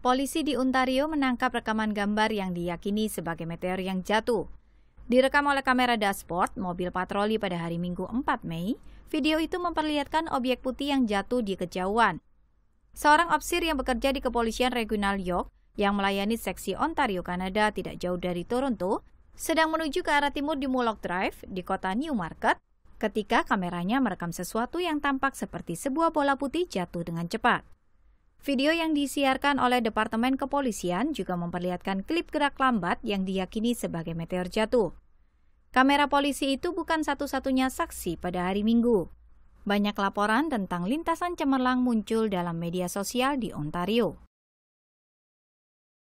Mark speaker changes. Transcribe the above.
Speaker 1: Polisi di Ontario menangkap rekaman gambar yang diyakini sebagai meteor yang jatuh. Direkam oleh kamera dashboard mobil patroli pada hari Minggu 4 Mei, video itu memperlihatkan objek putih yang jatuh di kejauhan. Seorang opsir yang bekerja di kepolisian regional York yang melayani seksi Ontario, Kanada tidak jauh dari Toronto, sedang menuju ke arah timur di Mulock Drive di kota Newmarket ketika kameranya merekam sesuatu yang tampak seperti sebuah bola putih jatuh dengan cepat. Video yang disiarkan oleh Departemen Kepolisian juga memperlihatkan klip gerak lambat yang diyakini sebagai meteor jatuh. Kamera polisi itu bukan satu-satunya saksi pada hari Minggu. Banyak laporan tentang lintasan cemerlang muncul dalam media sosial di Ontario.